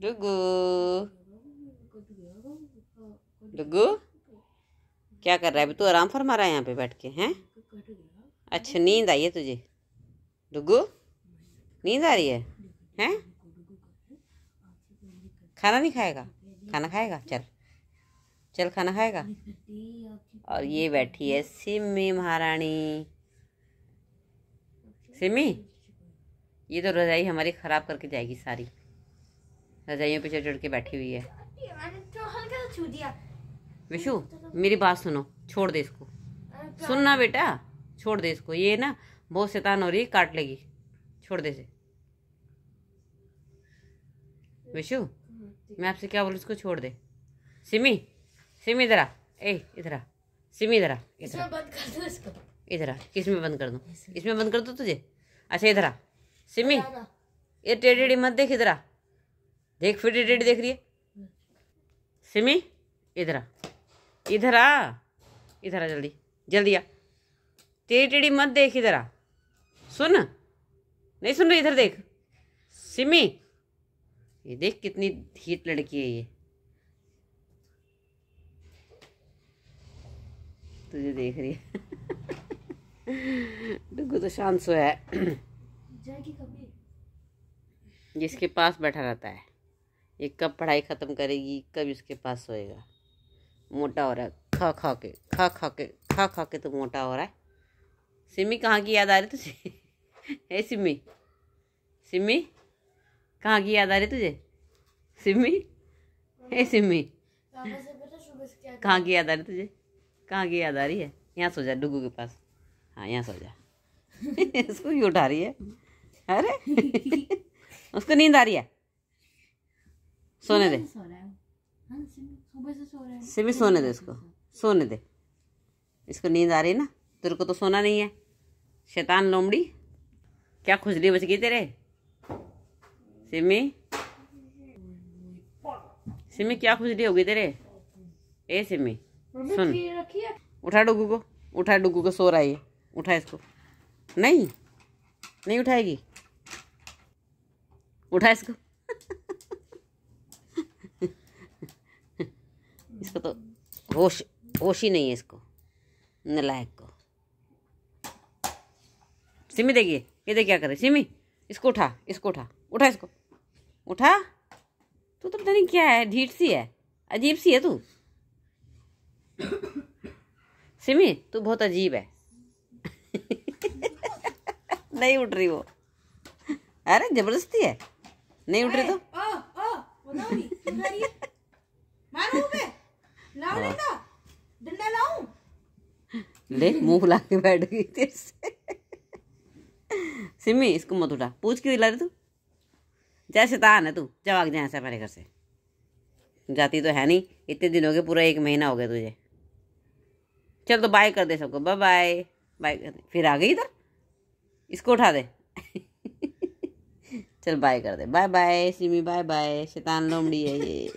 डुगू डुगू क्या कर रहा है अभी तू आराम फरमा रहा है यहाँ पे बैठ के हैं अच्छा नींद आई है तुझे डुगू नींद आ रही है हैं खाना नहीं खाएगा खाना खाएगा चल चल खाना खाएगा और ये बैठी है सिमी महारानी सिमी ये तो रजाई हमारी ख़राब करके जाएगी सारी रजाइयों पे चढ़ के बैठी हुई है तो विशु मेरी बात सुनो छोड़ दे इसको सुनना बेटा छोड़ दे इसको ये ना बहुत शैतान हो रही काट लेगी छोड़ दे से विशु मैं आपसे क्या बोलूँ इसको छोड़ दे सिमी सिमी इधर आ ए इधर आ सिमी इधर आ इधर आ किस बंद कर दो इसमें बंद कर दो तुझे अच्छा इधर आ सिमी ये टेढ़ी टेढ़ी मत देख इधर देख फिर टेढ़ी देख रही है सिमी इधर इधर आ इधर आ जल्दी जल्दी आ टेढ़ी टेढ़ी मत देख इधर सुन नहीं सुन रही इधर देख सिमी ये देख कितनी हीट लड़की है ये तुझे देख रही है तो शांत सोया है जाएगी कभी जिसके पास बैठा रहता है ये कब पढ़ाई ख़त्म करेगी कब इसके पास सोएगा मोटा हो रहा है खा खा के खा खा के खा खा के तो मोटा हो रहा है सिमी कहाँ की याद आ रही तुझे है सिमी सिमी कहाँ की याद आ रही तुझे सिमी है सिमी कहाँ की याद आ रही तुझे कहाँ की याद आ रही है यहाँ सो जा डुगू के पास हाँ यहाँ सो जा इसको भी उठा रही है अरे उसको नींद आ रही है सोने दे सिमी सोने दे इसको सोने दे इसको नींद आ रही है ना तेरे को तो सोना नहीं है शैतान लोमड़ी क्या खुजली बच गई तेरे सिमी सिमी क्या खुजली होगी तेरे ए सिमी सुन उठा डुगू को उठा डुगू को सो रहा है उठा इसको नहीं नहीं उठाएगी उठा इसको इसको तो होश होश ही नहीं है इसको नलायक को सिमी देखिए ये देख क्या करे सिमी इसको उठा इसको उठा उठा इसको उठा तू तो पता नहीं क्या है ढीठ सी है अजीब सी है तू सिमी तू बहुत अजीब है नहीं उठ रही वो अरे जबरदस्ती है नहीं उठ रही तो ले मुंह फुला के बैठ गई तेरे से सिमी इसको मत उठा पूछ क्यों दिला रही तू जैसे तान है तू जब आग जाए हमारे मेरे घर से जाती तो है नहीं इतने दिन हो गए पूरा एक महीना हो गया तुझे चल तो बाय कर दे सबको बाय बाय बाय फिर आ गई इधर इसको उठा दे चल बाय कर दे bye bye Simi bye bye शैतान लोमड़ी है ये